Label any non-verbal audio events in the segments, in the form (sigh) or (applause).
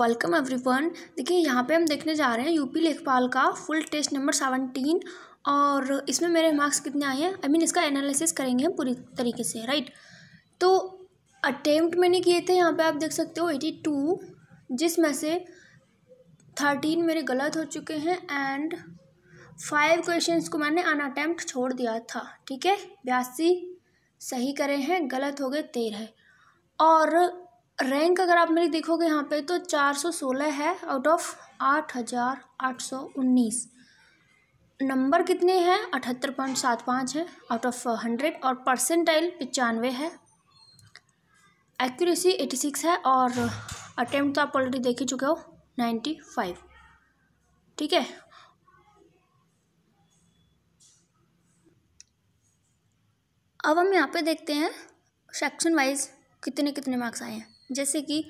welcome everyone देखिए यहाँ पे हम देखने जा रहे हैं यूपी लेखपाल का फुल टेस्ट नंबर सेवनटीन और इसमें मेरे मार्क्स कितने आए हैं आई I मीन mean, इसका एनालिसिस करेंगे हम पूरी तरीके से राइट तो अटेम्प्ट मैंने किए थे यहाँ पे आप देख सकते हो एटी टू जिसमें से थर्टीन मेरे गलत हो चुके हैं एंड फाइव क्वेश्चन को मैंने अन अटैम्प्ट छोड़ दिया था ठीक है बयासी सही करे हैं गलत हो गए तेरह और रैंक अगर आप मेरी देखोगे यहाँ पे तो चार सौ सोलह है आउट ऑफ आठ हज़ार आठ सौ उन्नीस नंबर कितने हैं अठहत्तर पॉइंट सात पाँच है आउट ऑफ हंड्रेड और परसेंटाइल पचानवे है एक्यूरेसी एटी सिक्स है और अटेम्प्ट तो आप ऑलरेडी देख ही चुके हो नाइन्टी फाइव ठीक है अब हम यहाँ पे देखते हैं सेक्शन वाइज कितने कितने मार्क्स आए हैं जैसे कि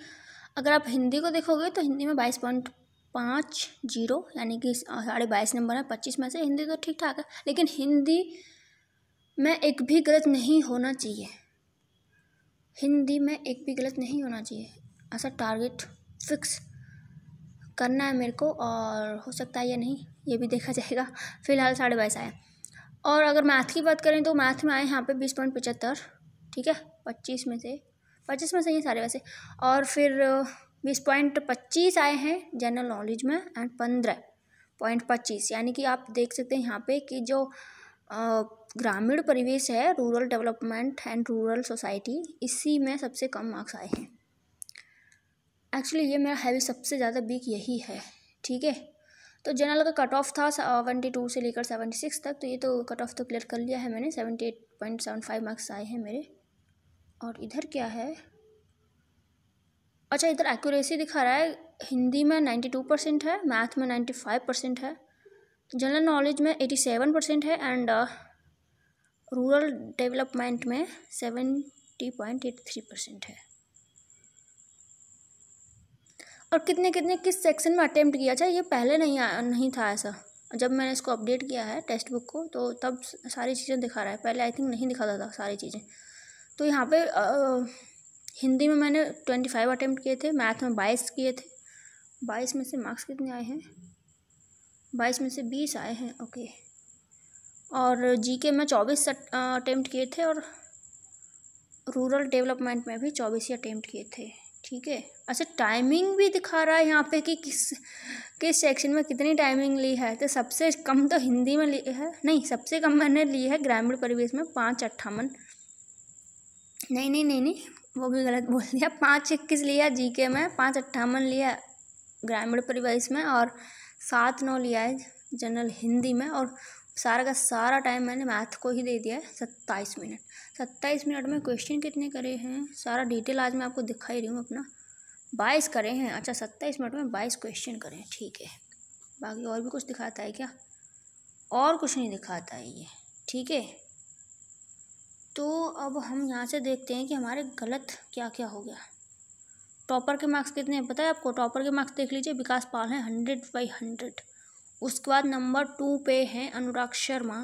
अगर आप हिंदी को देखोगे तो हिंदी में बाईस पॉइंट पाँच जीरो यानी कि साढ़े बाईस नंबर है पच्चीस में से हिंदी तो ठीक ठाक है लेकिन हिंदी में एक भी गलत नहीं होना चाहिए हिंदी में एक भी गलत नहीं होना चाहिए ऐसा टारगेट फिक्स करना है मेरे को और हो सकता है या नहीं ये भी देखा जाएगा फ़िलहाल साढ़े बाईस आया और अगर मैथ की बात करें तो मैथ में आए यहाँ पे बीस पॉइंट पचहत्तर ठीक है पच्चीस में से पच्चीस में सही है सारे वैसे और फिर बीस पॉइंट पच्चीस आए हैं जनरल नॉलेज में एंड पंद्रह पॉइंट पच्चीस यानी कि आप देख सकते हैं यहाँ पे कि जो ग्रामीण परिवेश है rural development and rural society इसी में सबसे कम मार्क्स आए हैं एक्चुअली ये मेरा हैवी सबसे ज़्यादा वीक यही है ठीक है तो जनरल का कट ऑफ था सेवेंटी टू से लेकर सेवेंटी सिक्स तक तो ये तो कट ऑफ तो क्लियर कर लिया है मैंने seventy eight point seven five marks आए हैं मेरे और इधर क्या है अच्छा इधर एक्यूरेसी दिखा रहा है हिंदी में नाइन्टी टू परसेंट है मैथ में नाइन्टी फाइव परसेंट है जनरल नॉलेज में एटी सेवन परसेंट है एंड रूरल डेवलपमेंट में seventy point eight three percent है और कितने कितने किस सेक्शन में अटैम्प्ट किया अच्छा ये पहले नहीं आ, नहीं था ऐसा जब मैंने इसको अपडेट किया है टेक्स्ट बुक को तो तब सारी चीज़ें दिखा रहा है पहले आई थिंक नहीं दिखाता था सारी चीज़ें तो यहाँ पे हिंदी में मैंने ट्वेंटी फाइव अटैम्प्ट किए थे मैथ में बाईस किए थे बाईस में से मार्क्स कितने आए हैं बाईस में से बीस आए हैं ओके और जीके में चौबीस अटैम्प्ट किए थे और रूरल डेवलपमेंट में भी चौबीस ही अटैम्प्ट किए थे ठीक है अच्छा टाइमिंग भी दिखा रहा है यहाँ पे कि किस किस सेक्शन में कितनी टाइमिंग ली है तो सबसे कम तो हिंदी में ली है नहीं सबसे कम मैंने ली है ग्रामीण परिवेश में पाँच अट्ठावन नहीं नहीं नहीं नहीं वो भी गलत बोल दिया पाँच इक्कीस लिया जीके में पाँच अट्ठावन लिया ग्रामीण परिवेश में और सात नौ लिया है जनरल हिंदी में और सारा का सारा टाइम मैंने मैथ को ही दे दिया है सत्ताईस मिनट सत्ताईस मिनट में क्वेश्चन कितने करे हैं सारा डिटेल आज मैं आपको दिखाई रही हूँ अपना बाईस करे हैं अच्छा सत्ताईस मिनट में बाईस क्वेश्चन करे हैं ठीक है बाकी और भी कुछ दिखाता है क्या और कुछ नहीं दिखाता है ये ठीक है तो अब हम यहाँ से देखते हैं कि हमारे गलत क्या क्या हो गया टॉपर के मार्क्स कितने हैं पता है आपको टॉपर के मार्क्स देख लीजिए विकास पाल हैं हंड्रेड बाई हंड्रेड उसके बाद नंबर टू पे हैं अनुराग शर्मा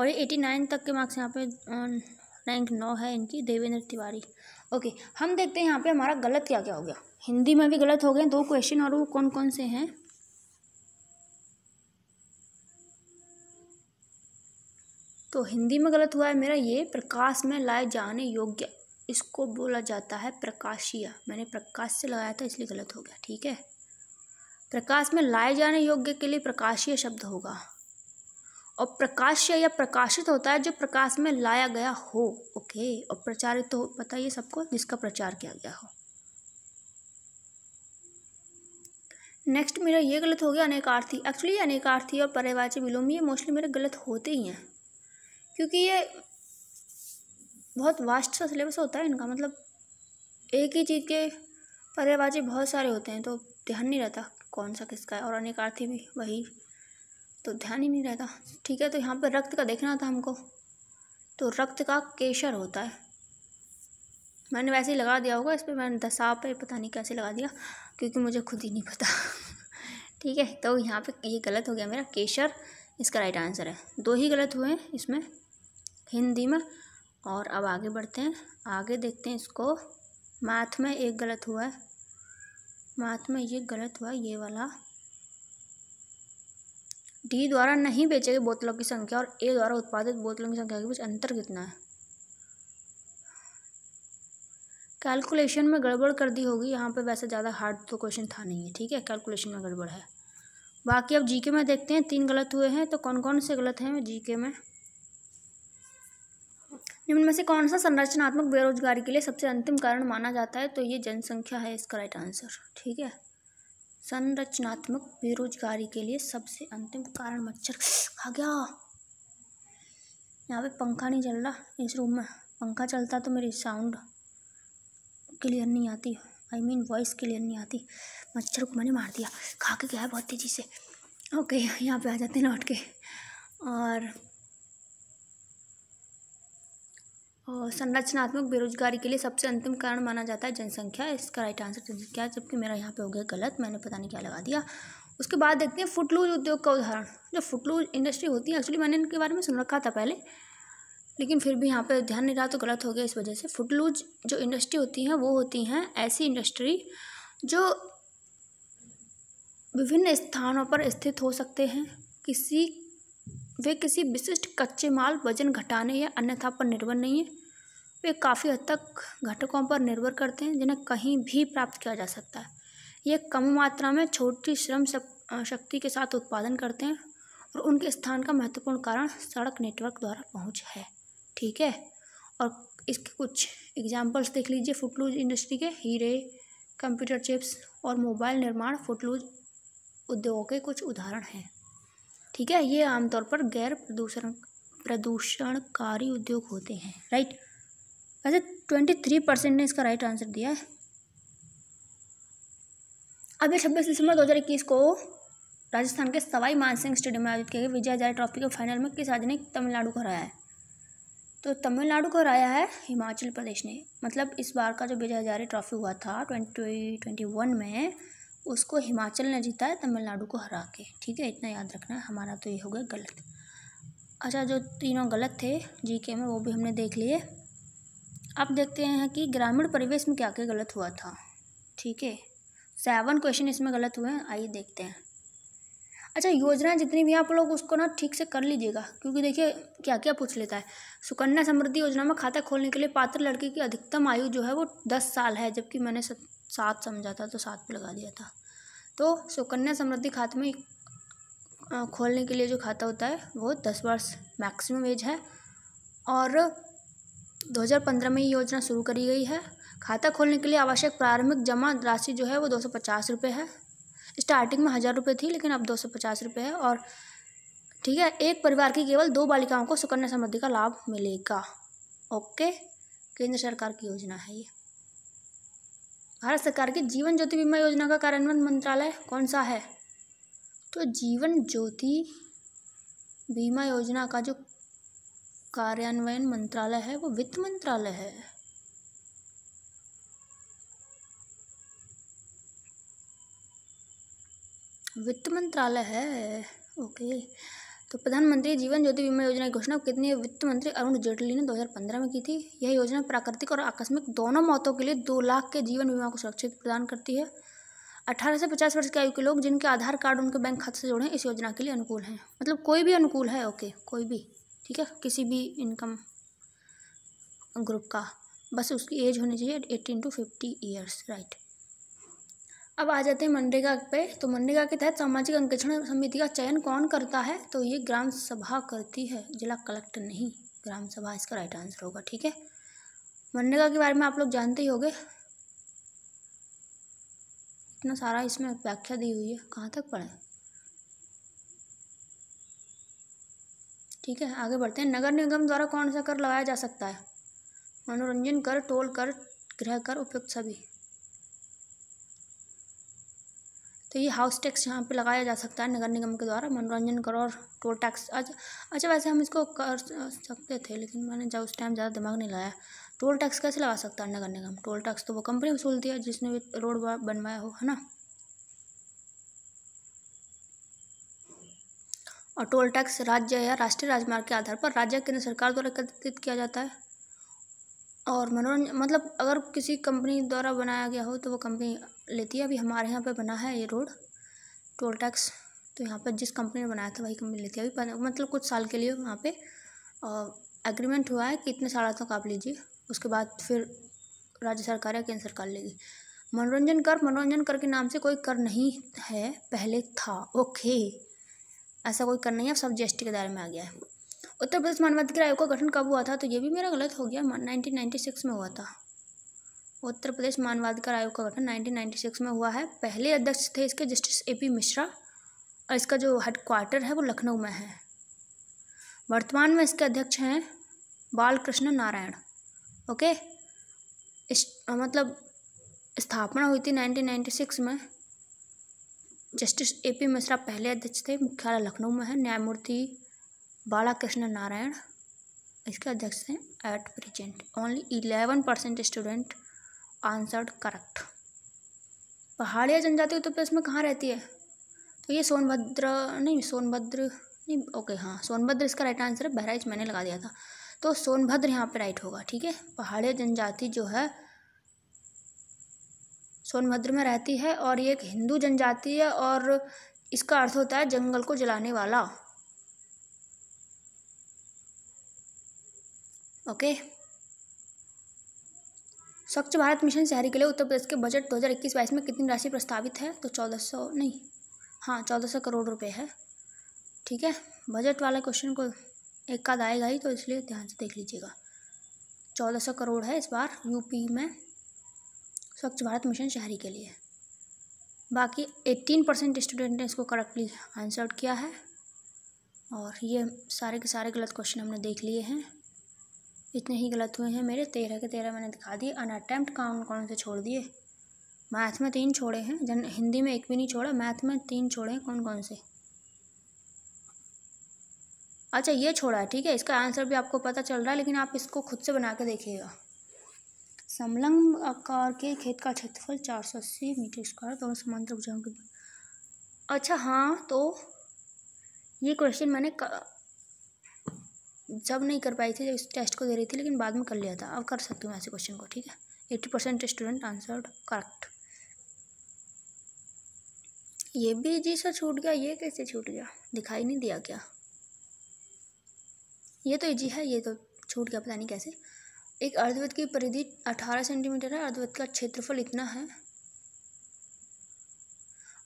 और ये एटी नाइन तक के मार्क्स यहाँ पे अं, रैंक नौ है इनकी देवेंद्र तिवारी ओके हम देखते हैं यहाँ पे हमारा गलत क्या क्या हो गया हिंदी में भी गलत हो गए दो क्वेश्चन और वो कौन कौन से हैं तो हिंदी में गलत हुआ है मेरा ये प्रकाश में लाए जाने योग्य इसको बोला जाता है प्रकाशीय मैंने प्रकाश से लगाया था इसलिए गलत हो गया ठीक है प्रकाश में लाए जाने योग्य के लिए प्रकाशीय शब्द होगा और प्रकाश्य या प्रकाशित होता है जो प्रकाश में लाया गया हो ओके और प्रचारित तो पता ये सबको जिसका प्रचार किया गया हो नेक्स्ट मेरा ये गलत हो गया अनेकार्थी एक्चुअली अनेकार्थी और पर्यवाची विलोम ये मोस्टली मेरे गलत होते ही हैं क्योंकि ये बहुत वास्ट सा सिलेबस होता है इनका मतलब एक ही चीज़ के पर्यायवाची बहुत सारे होते हैं तो ध्यान नहीं रहता कौन सा किसका है और अनेकार्थी भी वही तो ध्यान ही नहीं रहता ठीक है तो यहाँ पर रक्त का देखना था हमको तो रक्त का केशर होता है मैंने वैसे ही लगा दिया होगा इस पर मैंने दशा पे पता नहीं कैसे लगा दिया क्योंकि मुझे खुद ही नहीं पता (laughs) ठीक है तो यहाँ पे ये गलत हो गया मेरा केशर इसका राइट आंसर है दो ही गलत हुए हैं इसमें हिंदी में और अब आगे बढ़ते हैं आगे देखते हैं इसको मैथ में एक गलत हुआ है मैथ में ये गलत हुआ ये वाला डी द्वारा नहीं बेचे गए बोतलों की संख्या और ए द्वारा उत्पादित बोतलों की संख्या के बीच अंतर कितना है कैलकुलेशन में गड़बड़ कर दी होगी यहाँ पे वैसे ज़्यादा हार्ड तो क्वेश्चन था नहीं है ठीक है कैलकुलेशन में गड़बड़ है बाकी अब जीके में देखते हैं तीन गलत हुए हैं तो कौन कौन से गलत हैं जीके में निम्न में से कौन सा संरचनात्मक बेरोजगारी के लिए सबसे अंतिम कारण माना जाता है तो ये जनसंख्या है इसका राइट आंसर ठीक है संरचनात्मक बेरोजगारी के लिए सबसे अंतिम कारण मच्छर खा गया यहाँ पे पंखा नहीं चल रहा इस रूम में पंखा चलता तो मेरी साउंड क्लियर नहीं आती आई मीन वॉइस क्लियर नहीं आती मच्छर को मैंने मार दिया खा के गया बहुत तेज़ी से ओके यहाँ पे आ जाते हैं लौट के और और संरचनात्मक बेरोजगारी के लिए सबसे अंतिम कारण माना जाता है जनसंख्या इसका राइट आंसर जनसंख्या जबकि मेरा यहाँ पे हो गया गलत मैंने पता नहीं क्या लगा दिया उसके बाद देखते हैं फुटलूज उद्योग का उदाहरण जो फुटलूज इंडस्ट्री होती है एक्चुअली मैंने इनके बारे में सुन रखा था पहले लेकिन फिर भी यहाँ पर ध्यान नहीं रहा तो गलत हो गया इस वजह से फुटलूज जो इंडस्ट्री होती हैं वो होती हैं ऐसी इंडस्ट्री जो विभिन्न स्थानों पर स्थित हो सकते हैं किसी वे किसी विशिष्ट कच्चे माल वजन घटाने या अन्यथा पर निर्भर नहीं है वे काफ़ी हद तक घटकों पर निर्भर करते हैं जिन्हें कहीं भी प्राप्त किया जा सकता है ये कम मात्रा में छोटी श्रम शक्ति के साथ उत्पादन करते हैं और उनके स्थान का महत्वपूर्ण कारण सड़क नेटवर्क द्वारा पहुंच है ठीक है और इसके कुछ एग्जांपल्स देख लीजिए फुटलूज इंडस्ट्री के हीरे कंप्यूटर चिप्स और मोबाइल निर्माण फुटलूज उद्योगों के कुछ उदाहरण हैं ठीक है ये आमतौर पर गैर प्रदूषण प्रदूषणकारी उद्योग होते हैं राइट वैसे ट्वेंटी थ्री परसेंट ने इसका राइट आंसर दिया है अब छब्बीस दिसंबर दो हज़ार इक्कीस को राजस्थान के सवाई मानसिंह स्टेडियम में आयोजित किए गए विजय हजारे ट्रॉफी के फाइनल में किस राज्य ने तमिलनाडु को हराया है तो तमिलनाडु को हराया है हिमाचल प्रदेश ने मतलब इस बार का जो विजय हजारे ट्रॉफी हुआ था ट्वेंटी ट्वेंटी वन में उसको हिमाचल ने जीता है तमिलनाडु को हरा के ठीक है इतना याद रखना है हमारा तो ये हो गया गलत अच्छा जो तीनों गलत थे जीके में वो भी हमने देख लिए अब देखते हैं कि ग्रामीण परिवेश में क्या क्या गलत हुआ था ठीक है सेवन क्वेश्चन इसमें गलत हुए हैं आइए देखते हैं अच्छा योजना जितनी भी आप लोग उसको ना ठीक से कर लीजिएगा क्योंकि देखिए क्या क्या पूछ लेता है सुकन्या समृद्धि योजना में खाता खोलने के लिए पात्र लड़के की अधिकतम आयु जो है वो दस साल है जबकि मैंने सात समझा था तो सात पे लगा दिया था तो सुकन्या समृद्धि खाते में खोलने के लिए जो खाता होता है वो दस वर्ष मैक्सिमम एज है और 2015 में ये योजना शुरू करी गई है खाता खोलने के लिए आवश्यक प्रारंभिक जमा राशि जो है वो दो सौ पचास रुपये है स्टार्टिंग में हज़ार रुपये थी लेकिन अब दो सौ पचास रुपये है और ठीक है एक परिवार की केवल दो बालिकाओं को सुकन्या समृद्धि का लाभ मिलेगा ओके केंद्र सरकार की योजना है ये भारत सरकार की जीवन ज्योति बीमा योजना का कार्यान्वयन मंत्रालय कौन सा है तो जीवन ज्योति बीमा योजना का जो कार्यान्वयन मंत्रालय है वो वित्त मंत्रालय है वित्त मंत्रालय है ओके तो प्रधानमंत्री जीवन ज्योति बीमा योजना की घोषणा कितनी वित्त मंत्री अरुण जेटली ने 2015 में की थी यह योजना प्राकृतिक और आकस्मिक दोनों मौतों के लिए दो लाख के जीवन बीमा को सुरक्षित प्रदान करती है अठारह से पचास वर्ष की आयु के लोग जिनके आधार कार्ड उनके बैंक खाते से जुड़े हैं इस योजना के लिए अनुकूल हैं मतलब कोई भी अनुकूल है ओके कोई भी ठीक है किसी भी इनकम ग्रुप का बस उसकी एज होनी चाहिए eighteen to fifty years right अब आ जाते हैं मनरेगा पे तो मनरेगा के तहत सामाजिक अंकेक्षण समिति का चयन कौन करता है तो ये ग्राम सभा करती है जिला कलेक्टर नहीं ग्राम सभा इसका राइट आंसर होगा ठीक है मनरेगा के बारे में आप लोग जानते ही होंगे इतना सारा इसमें व्याख्या दी हुई है कहाँ तक पढ़ें ठीक है आगे बढ़ते हैं नगर निगम द्वारा कौन सा कर लगाया जा सकता है मनोरंजन कर टोल कर गृह कर उपयुक्त सभी तो ये हाउस टैक्स यहाँ पे लगाया जा सकता है नगर निगम के द्वारा मनोरंजन कर और टोल टैक्स अच्छा अच्छा वैसे हम इसको कर सकते थे लेकिन मैंने जब उस टाइम ज़्यादा दिमाग नहीं लगाया टोल टैक्स कैसे लगा सकता है नगर निगम टोल टैक्स तो वो कंपनी वसूलती है जिसने भी रोड बनवाया हो है ना और टोल टैक्स राज्य या राष्ट्रीय राजमार्ग के आधार पर राज्य केंद्र सरकार द्वारा एकत्रित किया जाता है और मनोरंजन मतलब अगर किसी कंपनी द्वारा बनाया गया हो तो वो कंपनी लेती है अभी हमारे यहाँ पे बना है ये रोड टोल टैक्स तो यहाँ पर जिस कंपनी ने बनाया था वही कंपनी लेती है अभी मतलब कुछ साल के लिए वहाँ पर एग्रीमेंट हुआ है कि इतने साल तक आप लीजिए उसके बाद फिर राज्य सरकार या केंद्र सरकार लेगी मनोरंजन कर मनोरंजन कर के नाम से कोई कर नहीं है पहले था ओके ऐसा कोई करना नहीं है सब जीएसटी के दायरे में आ गया है उत्तर प्रदेश मानवाधिकार आयोग का गठन कब हुआ था तो ये भी मेरा गलत हो गया नाइनटीन नाइन्टी सिक्स में हुआ था उत्तर प्रदेश मानवाधिकार आयोग का गठन 1996 में हुआ है पहले अध्यक्ष थे इसके जस्टिस ए पी मिश्रा और इसका जो हेडक्वार्टर है वो लखनऊ में है वर्तमान में इसके अध्यक्ष हैं बालकृष्ण नारायण ओके इस मतलब स्थापना हुई थी 1996 में जस्टिस ए पी मिश्रा पहले अध्यक्ष थे मुख्यालय लखनऊ में है न्यायमूर्ति बाला कृष्ण नारायण इसके अध्यक्ष थे at present only eleven percent student answered correct Pahariya जनजाति उत्तर तो प्रदेश में कहाँ रहती है तो ये सोनभद्र नहीं सोनभद्र नहीं ओके हाँ सोनभद्र इसका राइट आंसर है बहराइच मैंने लगा दिया था तो सोनभद्र यहाँ पे राइट होगा ठीक है पहाड़िया जनजाति जो है सोनभद्र में रहती है और ये एक हिंदू जनजाति है और इसका अर्थ होता है जंगल को जलाने वाला ओके स्वच्छ भारत मिशन शहरी के लिए उत्तर प्रदेश के बजट 2021-22 में कितनी राशि प्रस्तावित है तो 1400 नहीं हाँ 1400 करोड़ रुपए है ठीक है बजट वाला क्वेश्चन को एक का आएगा ही तो इसलिए ध्यान से देख लीजिएगा 1400 करोड़ है इस बार यूपी में स्वच्छ भारत मिशन शहरी के लिए बाकी एट्टीन परसेंट स्टूडेंट ने इसको करेक्टली आंसर किया है और ये सारे के सारे गलत क्वेश्चन हमने देख लिए हैं इतने ही गलत हुए हैं मेरे तेरह के तेरह मैंने दिखा दिए अटैम्प्ट कौन कौन से छोड़ दिए मैथ में तीन छोड़े हैं जन हिंदी में एक भी नहीं छोड़ा मैथ में तीन छोड़े हैं कौन कौन से अच्छा ये छोड़ा है ठीक है इसका आंसर भी आपको पता चल रहा है लेकिन आप इसको खुद से बना के देखिएगा समलंग आकार के खेत का क्षेत्रफल चार सौ अस्सी मीटर स्क्वायर दोनों समांतर भुजाओं के अच्छा हाँ तो ये क्वेश्चन मैंने जब नहीं कर पाई थी जब इस टेस्ट को दे रही थी लेकिन बाद में कर लिया था अब कर सकती हूँ ऐसे क्वेश्चन को ठीक है eighty percent student answered correct ये भी जी सर छूट गया ये कैसे छूट गया दिखाई नहीं दिया क्या ये तो जी है ये तो छूट गया पता नहीं कैसे एक अर्धवृत्त की परिधि अठारह सेंटीमीटर है अर्धवृत्त का क्षेत्रफल इतना है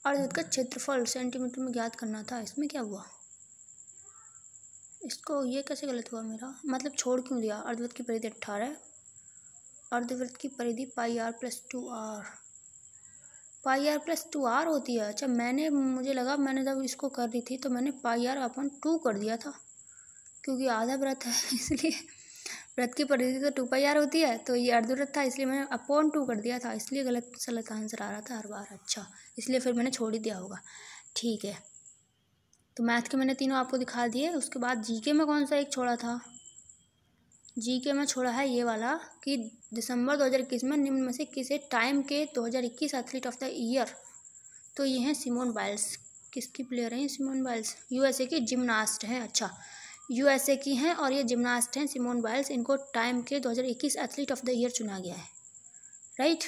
अर्धवृत्त का क्षेत्रफल सेंटीमीटर में ज्ञात करना था इसमें क्या हुआ इसको ये कैसे गलत हुआ मेरा मतलब छोड़ क्यों दिया अर्धवृत्त की परिधि अट्ठारह अर्धवृत्त की परिधि pi R plus two R pi R plus two R होती है अच्छा मैंने मुझे लगा मैंने जब इसको कर दी थी तो मैंने पाई आर अपन टू कर दिया था क्योंकि आधा व्रत है (laughs) इसलिए वृत्त की परिधि तो टू पाई आर होती है तो ये अर्धवृत्त था इसलिए मैंने अपॉन टू कर दिया था इसलिए गलत सलत आंसर आ रहा था हर बार अच्छा इसलिए फिर मैंने छोड़ ही दिया होगा ठीक है तो मैथ के मैंने तीनों आपको दिखा दिए उसके बाद जीके में कौन सा एक छोड़ा था जीके में छोड़ा है ये वाला कि दिसंबर 2021 में निम्न में से किसे टाइम के 2021 एथलीट ऑफ द ईयर तो ये हैं सिमोन बाइल्स किसकी प्लेयर हैं सिमोन बाइल्स यूएसए की जिमनास्ट हैं अच्छा यूएसए की हैं और ये जिम्नास्ट हैं सिमोन बाइल्स इनको टाइम के 2021 एथलीट ऑफ द ईयर चुना गया है राइट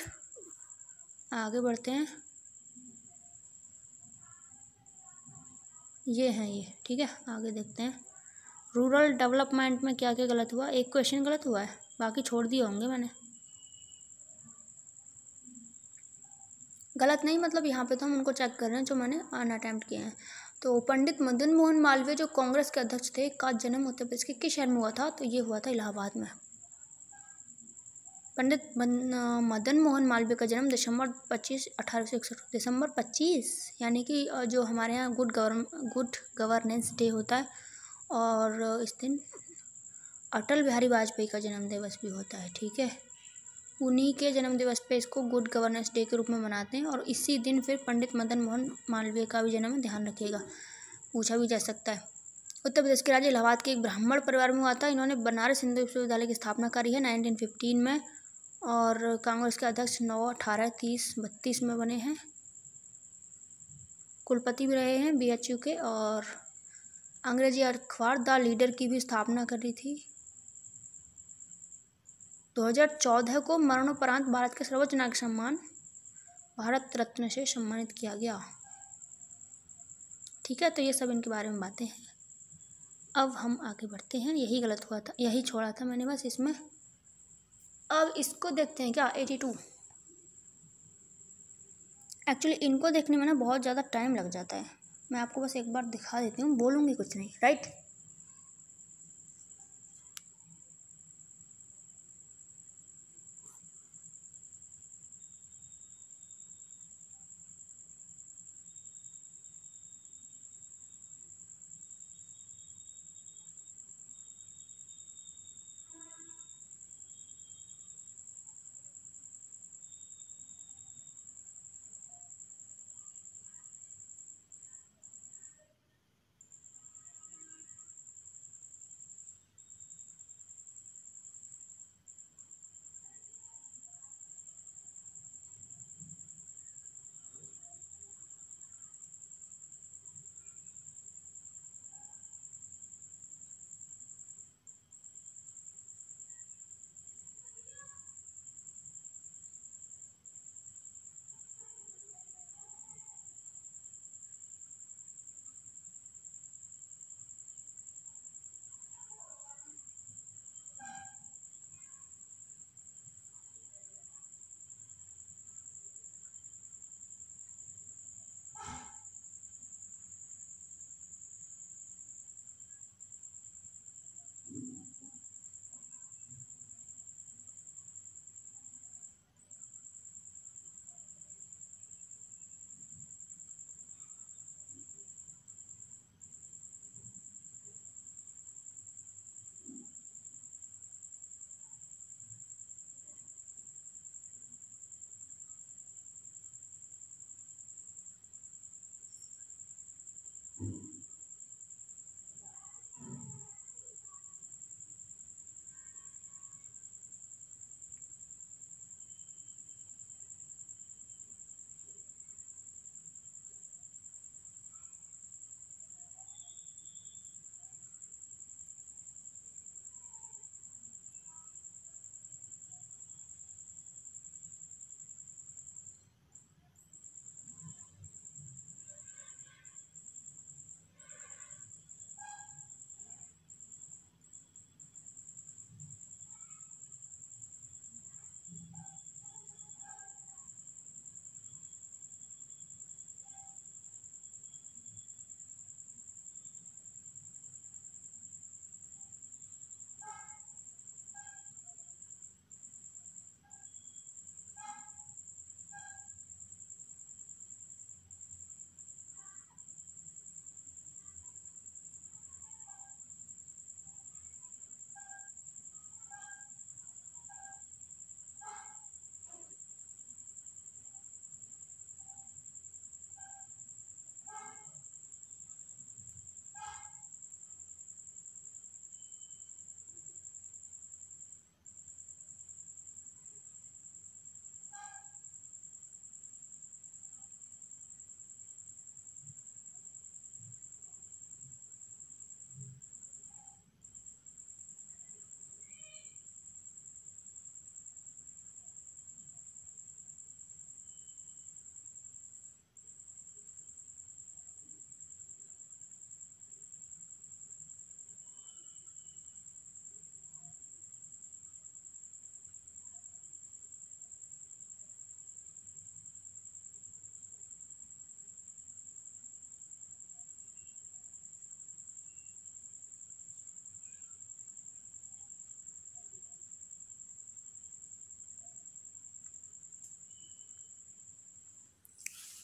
आगे बढ़ते हैं ये हैं ये ठीक है आगे देखते हैं रूरल डेवलपमेंट में क्या क्या गलत हुआ एक क्वेश्चन गलत हुआ है बाकी छोड़ दिए होंगे मैंने गलत नहीं मतलब यहाँ पे तो हम उनको चेक कर रहे हैं जो मैंने अन अटैम्प्ट किए हैं तो पंडित मदन मोहन मालवीय जो कांग्रेस के अध्यक्ष थे का जन्म उत्तर प्रदेश के किस शहर में हुआ था तो ये हुआ था इलाहाबाद में पंडित मदन मोहन मालवीय का जन्म दिसंबर पच्चीस अठारह सौ दिसंबर पच्चीस यानी कि जो हमारे यहाँ good govern good governance day होता है और इस दिन अटल बिहारी वाजपेयी का जन्मदिवस भी होता है ठीक है उन्हीं के जन्मदिवस पे इसको गुड गवर्नेंस डे के रूप में मनाते हैं और इसी दिन फिर पंडित मदन मोहन मालवीय का भी जन्म ध्यान रखेगा पूछा भी जा सकता है उत्तर प्रदेश के राज्य इलाहाबाद के एक ब्राह्मण परिवार में हुआ था इन्होंने बनारस हिंदू विश्वविद्यालय की स्थापना करी है फिफ्टीन में और कांग्रेस के अध्यक्ष नौ अठारह तीस बत्तीस में बने हैं कुलपति भी रहे हैं यू के और अंग्रेजी अखबार द लीडर की भी स्थापना करी थी 2014 को मरणोपरांत भारत के सर्वोच्च नागरिक सम्मान भारत रत्न से सम्मानित किया गया ठीक है तो ये सब इनके बारे में बातें हैं अब हम आगे बढ़ते हैं यही गलत हुआ था यही छोड़ा था मैंने बस इसमें अब इसको देखते हैं क्या एटी टू एक्चुअली इनको देखने में ना बहुत ज़्यादा टाइम लग जाता है मैं आपको बस एक बार दिखा देती हूँ बोलूँगी कुछ नहीं राइट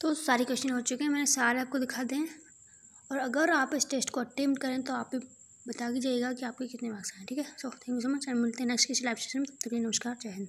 तो सारे क्वेश्चन हो चुके हैं मैंने सारे आपको दिखा दें और अगर आप इस टेस्ट को अटेम्प्ट करें तो आप भी बता दीजिएगा कि आपके कितने मार्क्स आए ठीक है so thank you so much and मिलते हैं नेक्स्ट किसी लाइव सेशन में तब तक नमस्कार जय हिंद